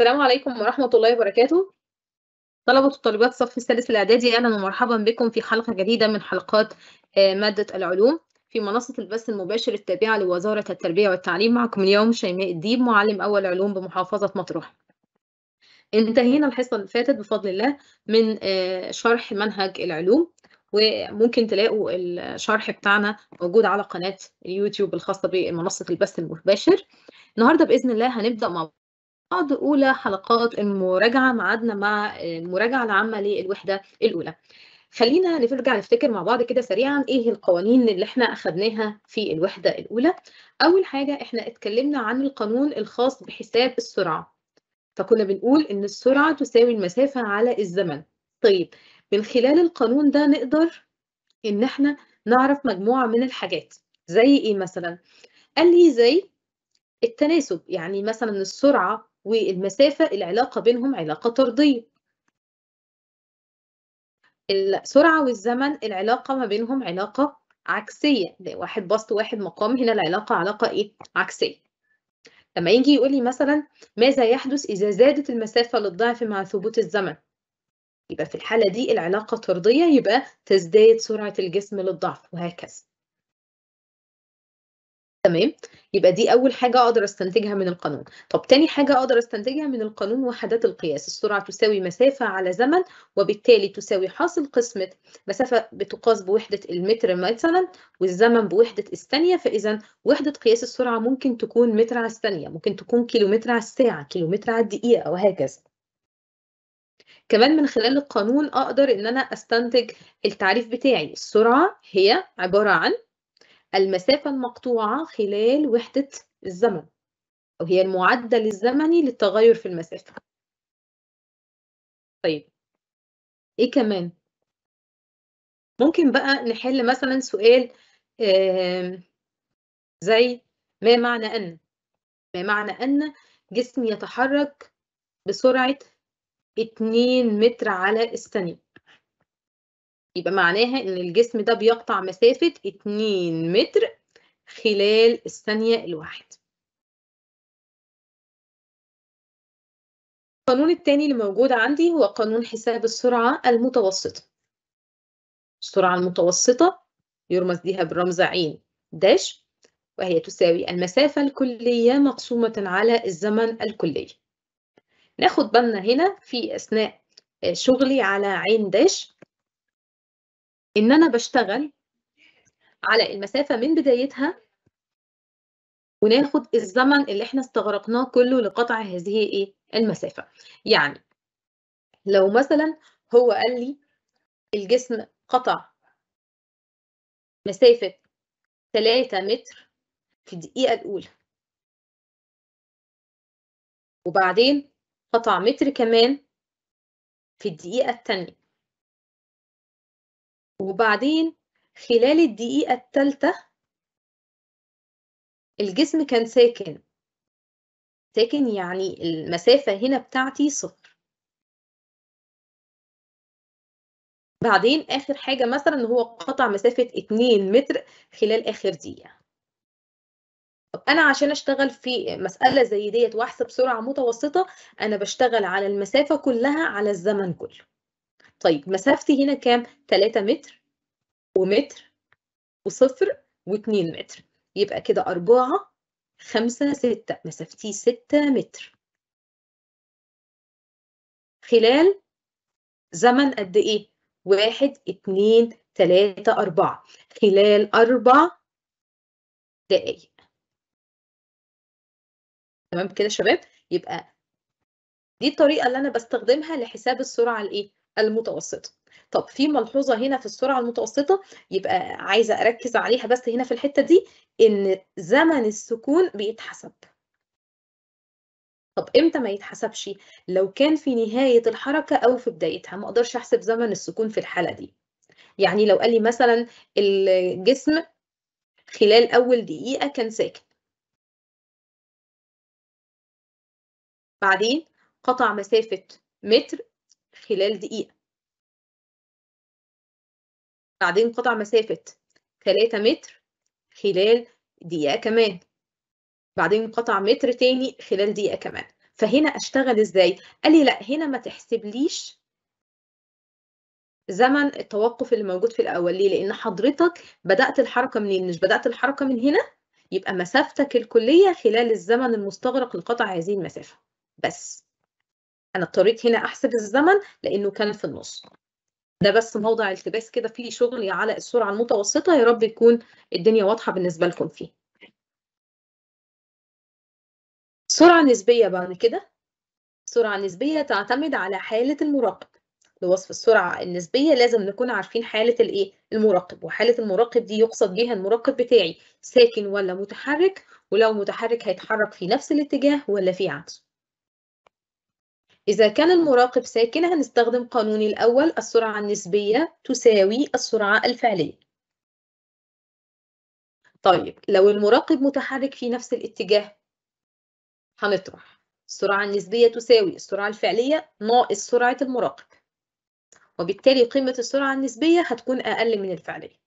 السلام عليكم ورحمة الله وبركاته طلبة وطالبات صف الثالث الإعدادي أهلا ومرحبا بكم في حلقة جديدة من حلقات آه، مادة العلوم في منصة البث المباشر التابعة لوزارة التربية والتعليم معكم اليوم شيماء الديب معلم أول علوم بمحافظة مطروح انتهينا الحصة اللي فاتت بفضل الله من آه، شرح منهج العلوم وممكن تلاقوا الشرح بتاعنا موجود على قناة اليوتيوب الخاصة بمنصة البث المباشر النهاردة بإذن الله هنبدأ مع بعض أولى حلقات المراجعة معادنا مع المراجعة العامة للوحدة الأولى. خلينا نرجع نفتكر مع بعض كده سريعا ايه القوانين اللي احنا اخدناها في الوحدة الاولى اول حاجة احنا اتكلمنا عن القانون الخاص بحساب السرعة فكنا بنقول ان السرعة تساوي المسافة على الزمن طيب من خلال القانون ده نقدر ان احنا نعرف مجموعة من الحاجات زي ايه مثلا قال لي زي التناسب يعني مثلا السرعة والمسافة العلاقة بينهم علاقة طردية السرعة والزمن العلاقة ما بينهم علاقة عكسية واحد بسط واحد مقام هنا العلاقة علاقة إيه؟ عكسية لما يجي يقول لي مثلا ماذا يحدث إذا زادت المسافة للضعف مع ثبوت الزمن يبقى في الحالة دي العلاقة طردية يبقى تزداد سرعة الجسم للضعف وهكذا تمام يبقى دي اول حاجه اقدر استنتجها من القانون طب تاني حاجه اقدر استنتجها من القانون وحدات القياس السرعه تساوي مسافه على زمن وبالتالي تساوي حاصل قسمه مسافه بتقاس بوحده المتر مثلا والزمن بوحده الثانيه فاذا وحده قياس السرعه ممكن تكون متر على الثانيه ممكن تكون كيلومتر على الساعه كيلومتر على الدقيقه وهكذا كمان من خلال القانون اقدر ان انا استنتج التعريف بتاعي السرعه هي عباره عن المسافة المقطوعة خلال وحدة الزمن أو هي المعدل الزمني للتغير في المسافة طيب إيه كمان؟ ممكن بقى نحل مثلا سؤال زي ما معنى أن ما معنى أن جسم يتحرك بسرعة 2 متر على الثانية يبقى معناها ان الجسم ده بيقطع مسافة 2 متر خلال الثانية الواحدة القانون التاني اللي موجود عندي هو قانون حساب السرعة المتوسطة السرعة المتوسطة يرمز لها بالرمز عين داش وهي تساوي المسافة الكلية مقسومة على الزمن الكلي ناخد بالنا هنا في أثناء شغلي على عين داش ان انا بشتغل على المسافه من بدايتها وناخد الزمن اللي احنا استغرقناه كله لقطع هذه ايه المسافه يعني لو مثلا هو قال لي الجسم قطع مسافه 3 متر في الدقيقه الاولى وبعدين قطع متر كمان في الدقيقه الثانيه وبعدين خلال الدقيقة الثالثة الجسم كان ساكن ساكن يعني المسافة هنا بتاعتي صفر بعدين آخر حاجة مثلا هو قطع مسافة 2 متر خلال آخر دقيقة طب أنا عشان أشتغل في مسألة زي ديت وأحسب سرعة متوسطة أنا بشتغل على المسافة كلها على الزمن كله طيب مسافتي هنا كام 3 متر ومتر وصفر و2 متر يبقى كده 4 5 6 مسافتي 6 متر خلال زمن قد ايه واحد اتنين تلاتة أربعة خلال أربع دقايق تمام كده شباب يبقى دي الطريقة اللي أنا بستخدمها لحساب السرعة الإيه؟ المتوسطة طب في ملحوظة هنا في السرعة المتوسطة يبقى عايزة أركز عليها بس هنا في الحتة دي إن زمن السكون بيتحسب طب امتى ما يتحسبش لو كان في نهاية الحركة أو في بدايتها ما أقدرش أحسب زمن السكون في الحالة دي يعني لو قال لي مثلا الجسم خلال أول دقيقة كان ساكن بعدين قطع مسافة متر خلال دقيقة بعدين قطع مسافة 3 متر خلال دقيقة كمان بعدين قطع متر تاني خلال دقيقة كمان فهنا أشتغل إزاي؟ قال لي لأ هنا ما تحسبليش زمن التوقف اللي موجود في الأول ليه؟ لأن حضرتك بدأت الحركة منين؟ مش بدأت الحركة من هنا يبقى مسافتك الكلية خلال الزمن المستغرق لقطع هذه المسافة بس انا اضطريت هنا احسب الزمن لانه كان في النص ده بس موضع التباس كده فيه شغل على السرعه المتوسطه يا رب تكون الدنيا واضحه بالنسبه لكم فيه سرعه نسبيه بعد كده السرعه النسبيه تعتمد على حاله المراقب لوصف السرعه النسبيه لازم نكون عارفين حاله الايه المراقب وحاله المراقب دي يقصد بيها المراقب بتاعي ساكن ولا متحرك ولو متحرك هيتحرك في نفس الاتجاه ولا في عكسه إذا كان المراقب ساكن هنستخدم قانوني الأول السرعة النسبية تساوي السرعة الفعلية طيب لو المراقب متحرك في نفس الاتجاه هنطرح السرعة النسبية تساوي السرعة الفعلية ناقص سرعة المراقب وبالتالي قيمة السرعة النسبية هتكون أقل من الفعلية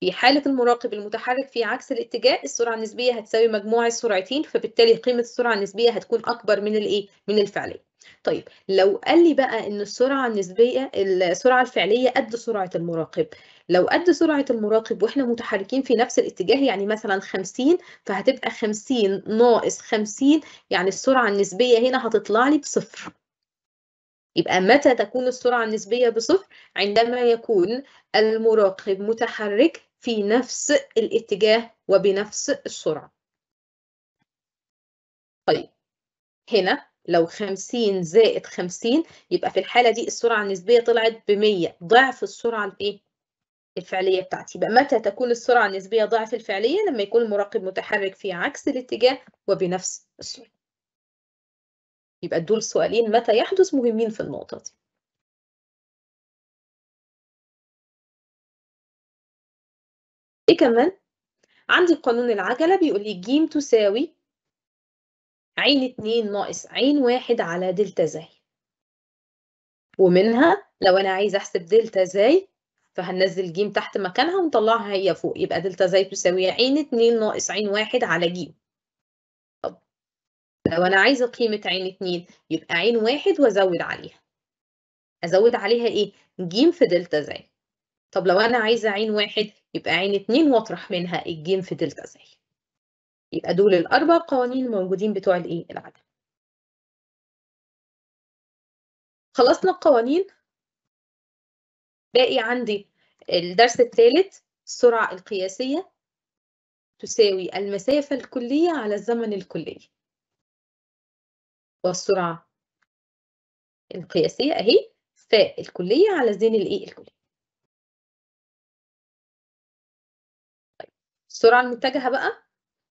في حالة المراقب المتحرك في عكس الاتجاه السرعة النسبية هتساوي مجموع السرعتين فبالتالي قيمة السرعة النسبية هتكون أكبر من الإيه؟ من الفعلية. طيب لو قال لي بقى إن السرعة النسبية السرعة الفعلية قد سرعة المراقب لو قد سرعة المراقب وإحنا متحركين في نفس الاتجاه يعني مثلا 50 فهتبقى 50 ناقص 50 يعني السرعة النسبية هنا هتطلع لي بصفر. يبقى متى تكون السرعة النسبية بصفر؟ عندما يكون المراقب متحرك في نفس الاتجاه وبنفس السرعة طيب هنا لو 50 زائد 50 يبقى في الحالة دي السرعة النسبية طلعت ب 100 ضعف السرعة الإيه؟ الفعلية بتاعتي يبقى متى تكون السرعة النسبية ضعف الفعلية لما يكون المراقب متحرك في عكس الاتجاه وبنفس السرعة يبقى دول سؤالين متى يحدث مهمين في النقطة دي إيه كمان؟ عندي قانون العجلة بيقول لي ج تساوي عين اتنين ناقص عين واحد على دلتا زي ومنها لو أنا عايزة أحسب دلتا زي فهننزل ج تحت مكانها ونطلعها هي فوق يبقى دلتا زي تساوي عين اتنين ناقص عين واحد على ج طب لو أنا عايزة قيمة عين اتنين يبقى عين واحد وأزود عليها أزود عليها إيه؟ ج في دلتا زي طب لو انا عايزه عين واحد يبقى عين اتنين واطرح منها الجيم في دلتا زي يبقى دول الاربع قوانين الموجودين بتوع الايه العدد خلصنا القوانين باقي عندي الدرس الثالث السرعه القياسيه تساوي المسافه الكليه على الزمن الكلي والسرعه القياسيه اهي فالكليه على زين الايه الكليه السرعة المتجهة بقى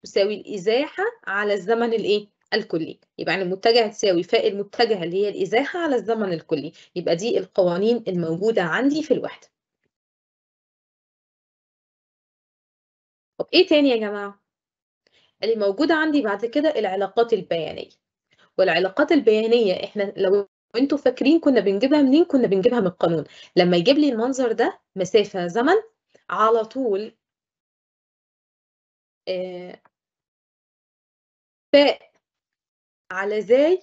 تساوي الإزاحة على الزمن الإيه؟ الكلي يبقى يعني المتجه تساوي فاء المتجهة اللي هي الإزاحة على الزمن الكلي يبقى دي القوانين الموجودة عندي في الوحدة طب إيه تاني يا جماعة؟ اللي موجودة عندي بعد كده العلاقات البيانية والعلاقات البيانية إحنا لو انتوا فاكرين كنا بنجيبها منين كنا بنجيبها من القانون لما يجيب لي المنظر ده مسافة زمن على طول آه، ف على زي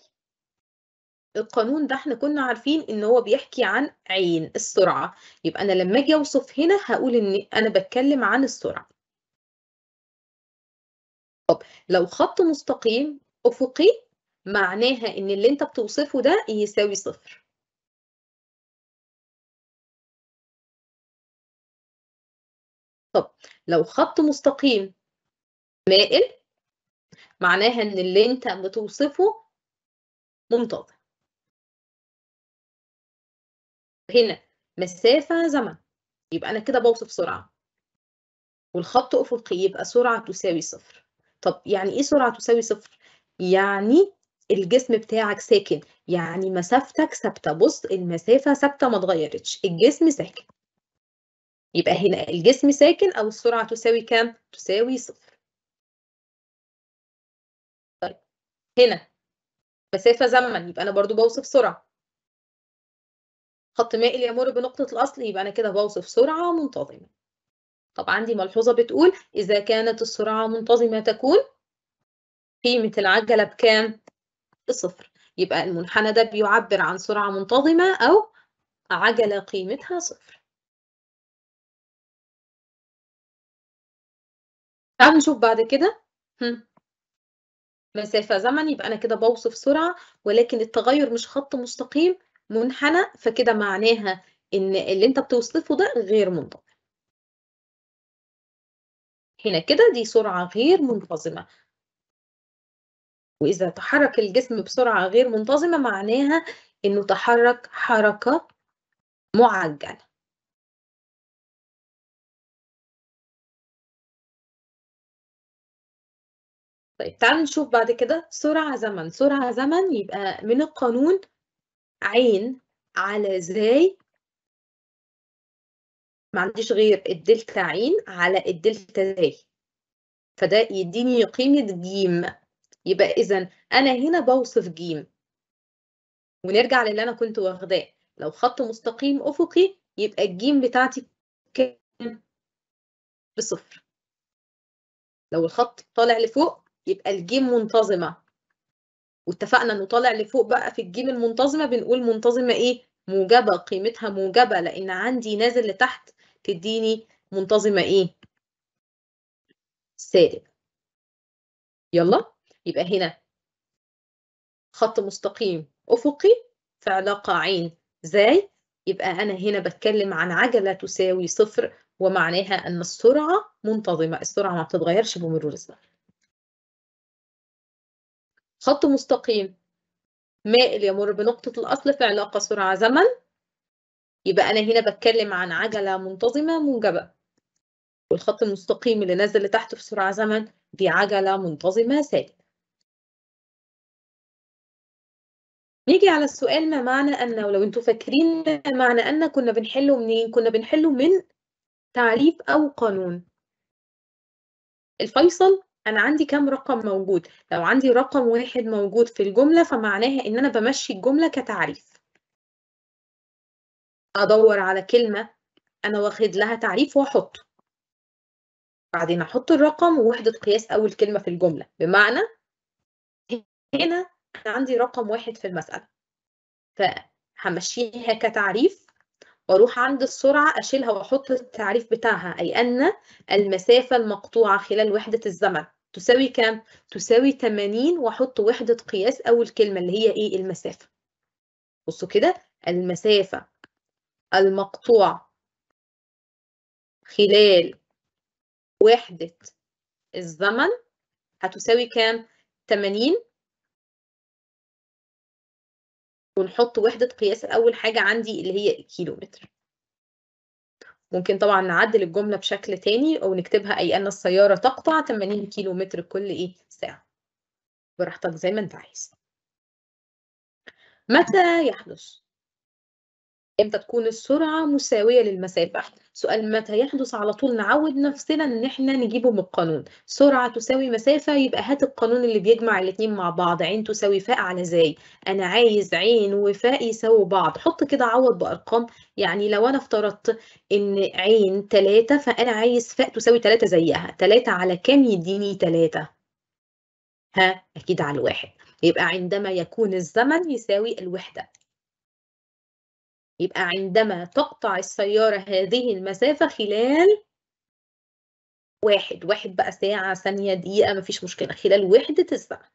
القانون ده احنا كنا عارفين ان هو بيحكي عن عين السرعة يبقى انا لما اجي اوصف هنا هقول ان انا بتكلم عن السرعة طب لو خط مستقيم افقي معناها ان اللي انت بتوصفه ده يساوي صفر طب لو خط مستقيم مائل معناها ان اللي انت بتوصفه ممتاز هنا مسافة زمن يبقى أنا كده بوصف سرعة والخط أفقي يبقى سرعة تساوي صفر طب يعني إيه سرعة تساوي صفر؟ يعني الجسم بتاعك ساكن يعني مسافتك ثابتة بص المسافة ثابتة ما اتغيرتش الجسم ساكن يبقى هنا الجسم ساكن أو السرعة تساوي كام؟ تساوي صفر هنا مسافة زمن يبقى أنا برضو بوصف سرعة خط مائل يمر بنقطة الأصل يبقى أنا كده بوصف سرعة منتظمة طب عندي ملحوظة بتقول إذا كانت السرعة منتظمة تكون قيمة العجلة بكام؟ بصفر يبقى المنحنى ده بيعبر عن سرعة منتظمة أو عجلة قيمتها صفر تعالوا نشوف بعد كده هم. مسافة زمن يبقى أنا كده بوصف سرعة ولكن التغير مش خط مستقيم منحنى فكده معناها إن اللي أنت بتوصفه ده غير منتظم. هنا كده دي سرعة غير منتظمة وإذا تحرك الجسم بسرعة غير منتظمة معناها إنه تحرك حركة معجلة طيب تعالوا نشوف بعد كده سرعة زمن سرعة زمن يبقى من القانون عين على زاي ما عنديش غير الدلتا عين على الدلتا زاي فده يديني قيمة جيم يبقى إذا أنا هنا بوصف جيم ونرجع للي أنا كنت واخداه لو خط مستقيم أفقي يبقى الجيم بتاعتي كام؟ بصفر لو الخط طالع لفوق يبقى الجيم منتظمه واتفقنا انه طالع لفوق بقى في الجيم المنتظمه بنقول منتظمه ايه موجبه قيمتها موجبه لان عندي نازل لتحت تديني منتظمه ايه سالب يلا يبقى هنا خط مستقيم افقي في علاقه عين زي يبقى انا هنا بتكلم عن عجله تساوي صفر ومعناها ان السرعه منتظمه السرعه ما بتتغيرش بمرور الزمن خط مستقيم مائل يمر بنقطة الأصل في علاقة سرعة زمن يبقى أنا هنا بتكلم عن عجلة منتظمة موجبة والخط المستقيم اللي نازل لتحت في سرعة زمن دي عجلة منتظمة سالبة نيجي على السؤال ما معنى أن ولو أنتوا فاكرين معنى أن كنا بنحله منين؟ كنا بنحله من تعريف أو قانون الفيصل انا عندي كام رقم موجود لو عندي رقم واحد موجود في الجمله فمعناها ان انا بمشي الجمله كتعريف ادور على كلمه انا واخد لها تعريف واحطه بعدين احط الرقم ووحده قياس اول كلمه في الجمله بمعنى هنا انا عندي رقم واحد في المساله فهمشيها كتعريف واروح عند السرعه اشيلها واحط التعريف بتاعها اي ان المسافه المقطوعه خلال وحده الزمن تساوي كام؟ تساوي 80 وأحط وحدة قياس أول كلمة اللي هي إيه المسافة بصوا كده المسافة المقطوعة خلال وحدة الزمن هتساوي كام؟ 80 ونحط وحدة قياس أول حاجة عندي اللي هي كيلومتر ممكن طبعا نعدل الجملة بشكل تاني أو نكتبها أي أن السيارة تقطع 80 كيلو متر كل إيه ساعة براحتك زي ما أنت عايز متى يحدث امتى تكون السرعه مساويه للمسافه سؤال متى يحدث على طول نعود نفسنا ان احنا نجيبه من القانون سرعه تساوي مسافه يبقى هات القانون اللي بيجمع الاتنين مع بعض عين تساوي فاء على زاي انا عايز عين وفاء يساوي بعض حط كده عوض بارقام يعني لو انا افترضت ان عين 3 فانا عايز فاء تساوي 3 زيها 3 على كام يديني 3 ها اكيد على الواحد يبقى عندما يكون الزمن يساوي الوحده يبقى عندما تقطع السيارة هذه المسافة خلال واحد واحد بقى ساعة ثانية دقيقة مفيش مشكلة خلال وحدة الزمن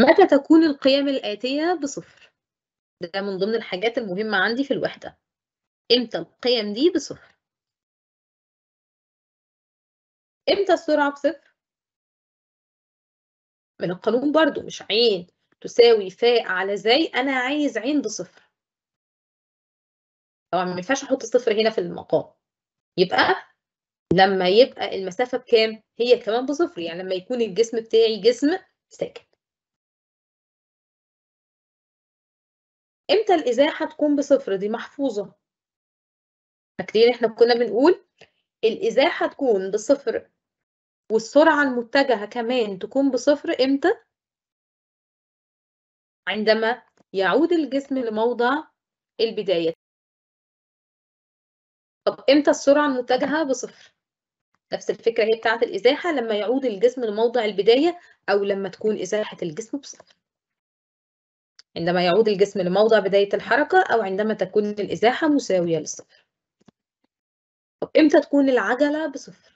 متى تكون القيم الآتية بصفر ده من ضمن الحاجات المهمة عندي في الوحدة امتى القيم دي بصفر امتى السرعة بصفر من القانون برضو مش عين تساوي فاء على زي انا عايز عين بصفر طبعا ما ينفعش احط صفر هنا في المقام يبقى لما يبقى المسافه بكام هي كمان بصفر يعني لما يكون الجسم بتاعي جسم ساكن امتى الازاحه تكون بصفر دي محفوظه فاكرين احنا كنا بنقول الازاحه تكون بصفر والسرعه المتجهه كمان تكون بصفر امتى عندما يعود الجسم لموضع البداية طب إمتى السرعة المتجهة بصفر؟ نفس الفكرة هي بتاعت الإزاحة لما يعود الجسم لموضع البداية أو لما تكون إزاحة الجسم بصفر عندما يعود الجسم لموضع بداية الحركة أو عندما تكون الإزاحة مساوية للصفر طب إمتى تكون العجلة بصفر؟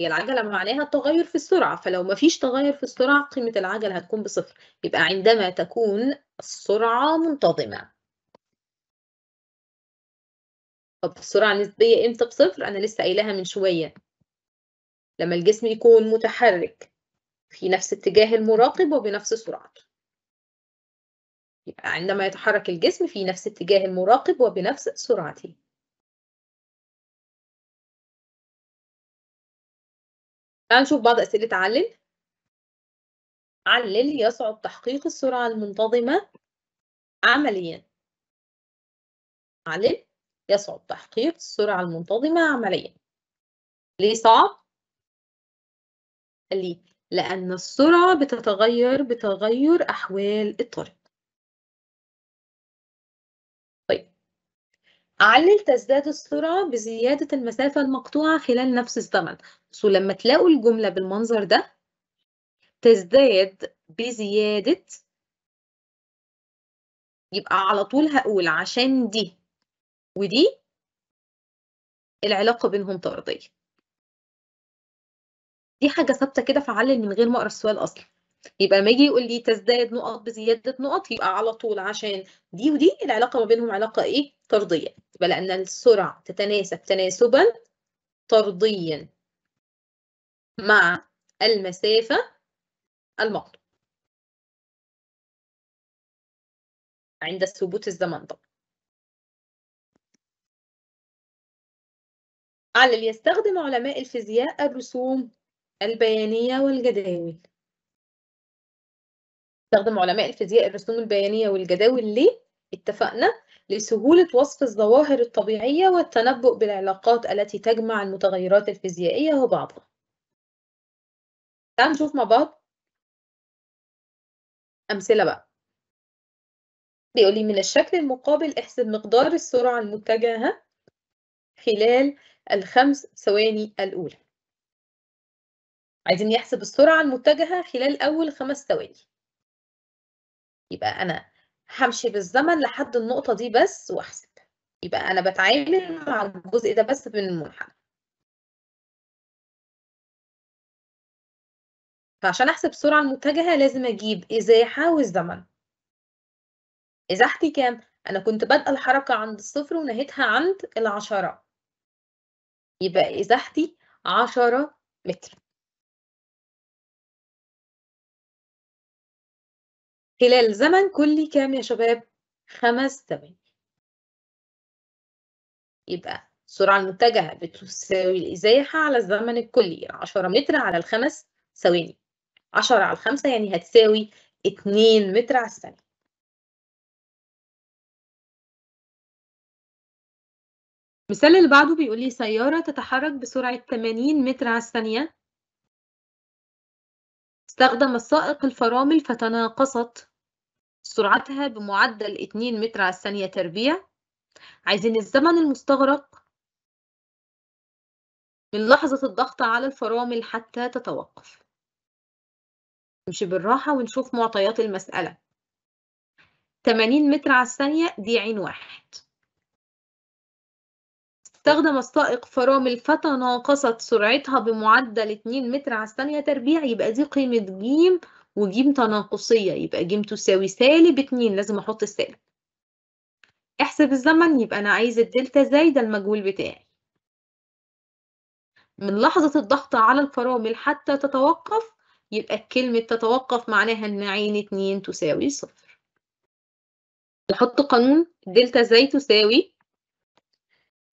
هي العجلة معناها التغير في السرعة فلو ما فيش تغير في السرعة قيمة العجلة هتكون بصفر يبقى عندما تكون السرعة منتظمة طب السرعة النسبية امتى بصفر أنا لسه قايلاها من شوية لما الجسم يكون متحرك في نفس اتجاه المراقب وبنفس سرعته يبقى عندما يتحرك الجسم في نفس اتجاه المراقب وبنفس سرعته تعال نشوف بعض أسئلة علل علل يصعب تحقيق السرعة المنتظمة عمليا علل يصعب تحقيق السرعة المنتظمة عمليا ليه صعب؟ ليه؟ لأن السرعة بتتغير بتغير أحوال الطريق طيب علل تزداد السرعة بزيادة المسافة المقطوعة خلال نفس الزمن سو لما تلاقوا الجملة بالمنظر ده تزداد بزيادة يبقى على طول هقول عشان دي ودي العلاقة بينهم طردية دي حاجة ثابتة كده فعلل من غير ما أقرأ السؤال أصلا يبقى لما يجي يقول لي تزداد نقط بزيادة نقط يبقى على طول عشان دي ودي العلاقة ما بينهم علاقة إيه؟ طردية يبقى لأن السرعة تتناسب تناسبا طرديا مع المسافة المقطوعة عند ثبوت الزمن طبعا علل يستخدم علماء الفيزياء الرسوم البيانية والجداول يستخدم علماء الفيزياء الرسوم البيانية والجداول ليه؟ اتفقنا لسهولة وصف الظواهر الطبيعية والتنبؤ بالعلاقات التي تجمع المتغيرات الفيزيائية وبعضها تعال نشوف مع بعض أمثلة بقى بيقول لي من الشكل المقابل احسب مقدار السرعة المتجهة خلال الخمس ثواني الأولى عايزين يحسب السرعة المتجهة خلال أول خمس ثواني يبقى أنا همشي بالزمن لحد النقطة دي بس وأحسب يبقى أنا بتعامل مع الجزء ده بس من المنحنى فعشان أحسب السرعة المتجهة لازم أجيب إزاحة والزمن إزاحتي كام؟ أنا كنت بادئة الحركة عند الصفر ونهيتها عند العشرة يبقى إزاحتي عشرة متر خلال زمن كلي كام يا شباب؟ خمس ثواني يبقى السرعة المتجهة بتساوي الإزاحة على الزمن الكلي 10 متر على الخمس ثواني 10 على 5 يعني هتساوي 2 متر على الثانية المثال اللي بعده بيقول لي سيارة تتحرك بسرعة 80 متر على الثانية استخدم السائق الفرامل فتناقصت سرعتها بمعدل 2 متر على الثانية تربيع عايزين الزمن المستغرق من لحظة الضغط على الفرامل حتى تتوقف نمشي بالراحة ونشوف معطيات المسألة 80 متر على الثانية دي عين واحد استخدم السائق فرامل فتناقصت سرعتها بمعدل 2 متر على الثانية تربيع يبقى دي قيمة ج وج تناقصية يبقى ج تساوي سالب 2 لازم أحط السالب احسب الزمن يبقى أنا عايز الدلتا زايدة المجهول بتاعي من لحظة الضغط على الفرامل حتى تتوقف يبقى الكلمة تتوقف معناها إن عين اتنين تساوي صفر نحط قانون دلتا زي تساوي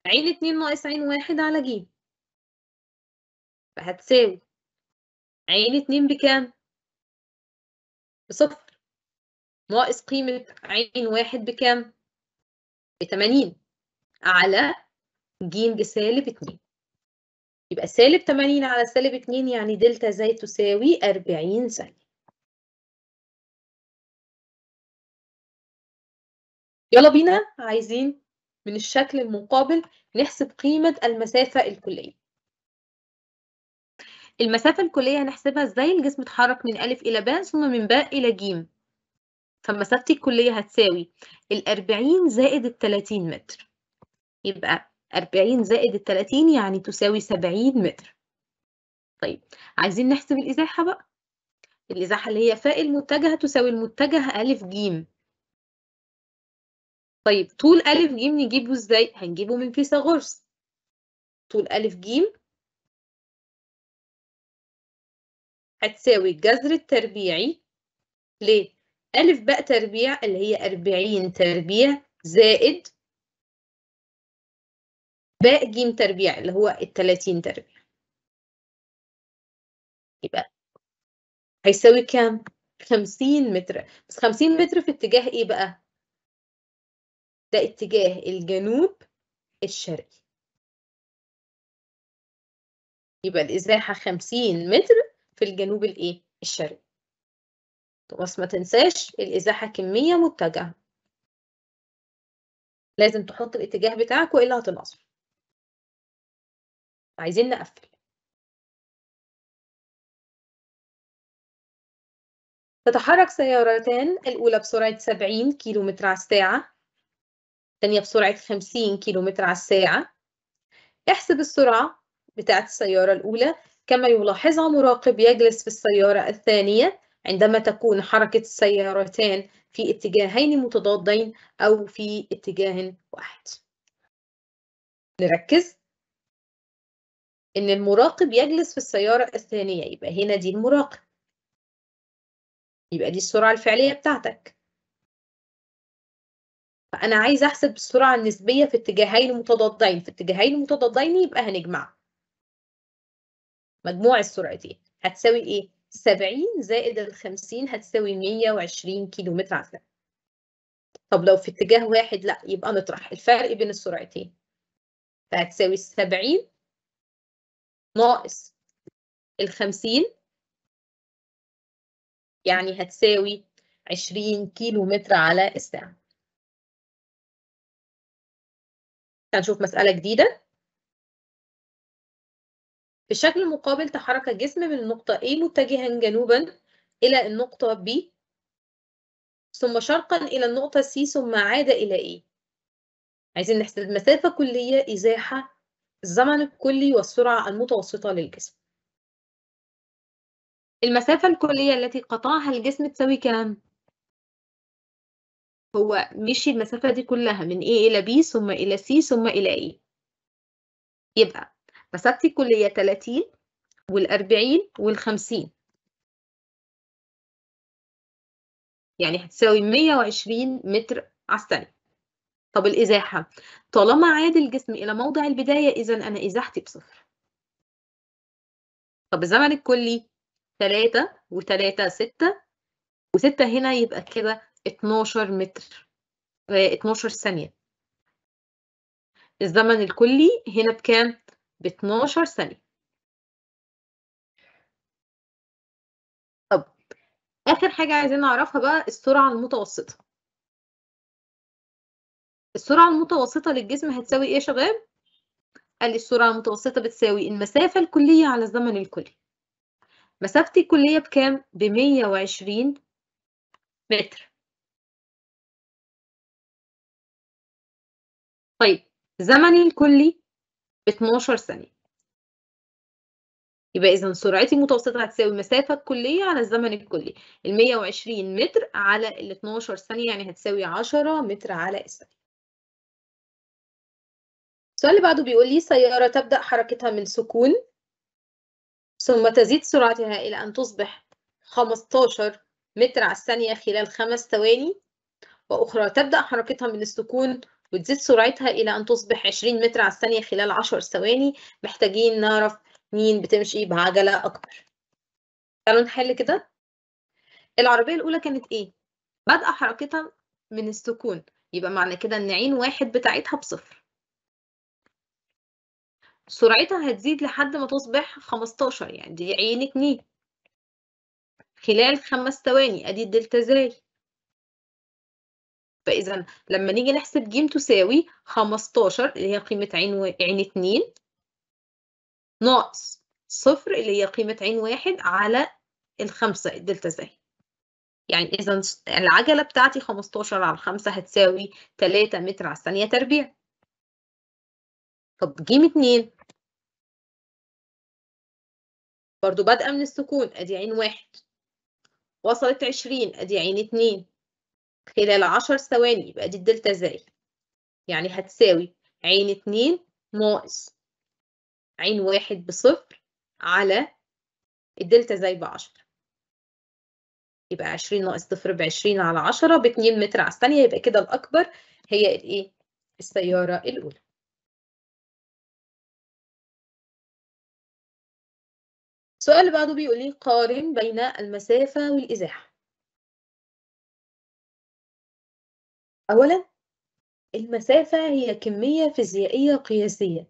عين اتنين ناقص عين واحد على ج فهتساوي عين اتنين بكام؟ بصفر ناقص قيمة عين واحد بكام؟ بتمانين على ج بسالب اتنين يبقى سالب 80 على سالب 2 يعني دلتا زي تساوي 40 ثانية يلا بينا عايزين من الشكل المقابل نحسب قيمة المسافة الكلية المسافة الكلية هنحسبها ازاي الجسم اتحرك من ألف إلى ب ثم من ب إلى ج. فمسافتي الكلية هتساوي الأربعين زائد التلاتين متر يبقى 40 زائد ال 30 يعني تساوي 70 متر طيب عايزين نحسب الإزاحة بقى الإزاحة اللي هي فاء المتجهة تساوي المتجه أ ج. طيب طول أ ج نجيبه إزاي؟ هنجيبه من فيثاغورس طول أ ج هتساوي الجذر التربيعي ل أ ب تربيع اللي هي 40 تربيع زائد باء جيم تربيع اللي هو التلاتين تربيع يبقى هيساوي كام؟ خمسين متر بس خمسين متر في اتجاه ايه بقى؟ ده اتجاه الجنوب الشرقي يبقى الإزاحة 50 متر في الجنوب الإيه؟ الشرقي. بس ما تنساش الإزاحة كمية متجهة. لازم تحط الاتجاه بتاعك وإلا هتنقصه. عايزين نقفل تتحرك سيارتان الأولى بسرعة 70 كيلومتر على الساعة الثانية بسرعة 50 كيلومتر على الساعة احسب السرعة بتاعة السيارة الأولى كما يلاحظها مراقب يجلس في السيارة الثانية عندما تكون حركة السيارتان في اتجاهين متضادين أو في اتجاه واحد نركز ان المراقب يجلس في السياره الثانيه يبقى هنا دي المراقب يبقى دي السرعه الفعليه بتاعتك فانا عايز احسب السرعه النسبيه في اتجاهين المتضادين في اتجاهين المتضادين يبقى هنجمع مجموع السرعتين هتساوي ايه 70 زائد ال 50 هتساوي 120 كيلو متر على الساعه طب لو في اتجاه واحد لا يبقى نطرح الفرق بين السرعتين فهتساوي 70 ناقص الخمسين يعني هتساوي عشرين كيلو متر على الساعة هنشوف مسألة جديدة في الشكل المقابل تحرك جسم من النقطة A متجها جنوبا إلى النقطة B ثم شرقا إلى النقطة C ثم عاد إلى A عايزين نحسب مسافة كلية إزاحة الزمن الكلي والسرعة المتوسطة للجسم المسافة الكلية التي قطعها الجسم تساوي كام؟ هو مشي المسافة دي كلها من A إلى B ثم إلى C ثم إلى A e. يبقى مسافتي الكلية 30 والأربعين والخمسين يعني هتساوي 120 متر على الثانية طب الإزاحة طالما عاد الجسم إلى موضع البداية إذا أنا إزاحتي بصفر طب الزمن الكلي 3 و3 6 و6 هنا يبقى كده 12 متر 12 آه، ثانية الزمن الكلي هنا بكام؟ ب 12 ثانية طب آخر حاجة عايزين نعرفها بقى السرعة المتوسطة السرعة المتوسطة للجسم هتساوي إيه يا شباب؟ قال لي السرعة المتوسطة بتساوي المسافة الكلية على الزمن الكلي. مسافتي الكلية بكام؟ ب 120 متر. طيب زمني الكلي ب 12 ثانية. يبقى إذا سرعتي المتوسطة هتساوي المسافة الكلية على الزمن الكلي. ال 120 متر على ال 12 ثانية يعني هتساوي 10 متر على الثانية. السؤال اللي بعده بيقول لي سيارة تبدأ حركتها من سكون ثم تزيد سرعتها إلى أن تصبح 15 متر على الثانية خلال خمس ثواني وأخرى تبدأ حركتها من السكون وتزيد سرعتها إلى أن تصبح 20 متر على الثانية خلال 10 ثواني محتاجين نعرف مين بتمشي بعجلة أكبر تعالوا نحل كده العربية الأولى كانت إيه؟ بادئة حركتها من السكون يبقى معنى كده إن عين واحد بتاعتها بصفر سرعتها هتزيد لحد ما تصبح 15 يعني دي عينة ني خلال خمس ثواني ادي الدلتا زي فاذا لما نيجي نحسب ج تساوي 15 اللي هي قيمه عين و... عين 2 ناقص صفر اللي هي قيمه عين واحد على الخمسه الدلتا زي يعني اذا العجله بتاعتي 15 على 5 هتساوي 3 متر على الثانيه تربيع طب ج اتنين برضو بادئة من السكون ادي عين واحد وصلت عشرين ادي عين اتنين خلال عشر ثواني يبقى دي الدلتا ازاي يعني هتساوي عين اتنين ناقص عين واحد بصفر على الدلتا زي بعشرة يبقى عشرين ناقص صفر بعشرين على عشرة باتنين متر على الثانية يبقى كده الأكبر هي الإيه؟ السيارة الأولى السؤال اللي بعده بيقول لي قارن بين المسافة والإزاحة أولا المسافة هي كمية فيزيائية قياسية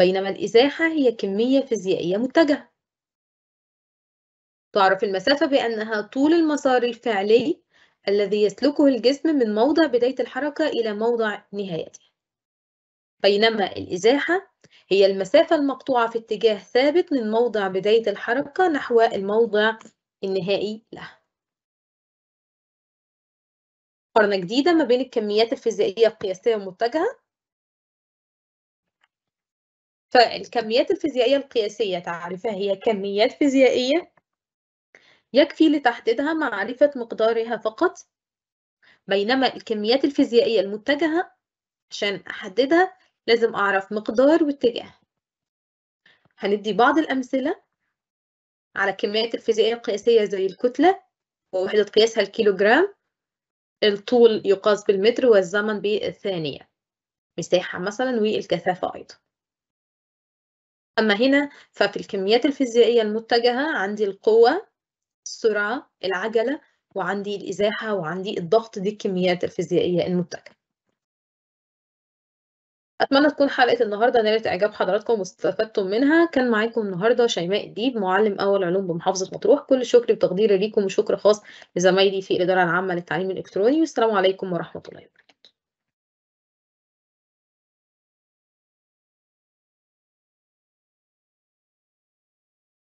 بينما الإزاحة هي كمية فيزيائية متجهة تعرف المسافة بأنها طول المسار الفعلي الذي يسلكه الجسم من موضع بداية الحركة إلى موضع نهايتها بينما الإزاحة هي المسافة المقطوعة في اتجاه ثابت من موضع بداية الحركة نحو الموضع النهائي لها. مقارنة جديدة ما بين الكميات الفيزيائية القياسية المتجهة فالكميات الفيزيائية القياسية تعرفها هي كميات فيزيائية يكفي لتحديدها معرفة مقدارها فقط بينما الكميات الفيزيائية المتجهة عشان أحددها لازم أعرف مقدار واتجاه هندي بعض الأمثلة على الكميات الفيزيائية القياسية زي الكتلة ووحدة قياسها الكيلوجرام الطول يقاس بالمتر والزمن بالثانية مساحة مثلا والكثافة أيضا أما هنا ففي الكميات الفيزيائية المتجهة عندي القوة السرعة العجلة وعندي الإزاحة وعندي الضغط دي الكميات الفيزيائية المتجهة أتمنى تكون حلقة النهاردة نالت إعجاب حضراتكم واستفدتم منها كان معاكم النهاردة شيماء ديب معلم أول علوم بمحافظة مطروح كل شكري وتقديري ليكم وشكر خاص لزمايلي في الإدارة العامة للتعليم الإلكتروني والسلام عليكم ورحمة الله وبركاته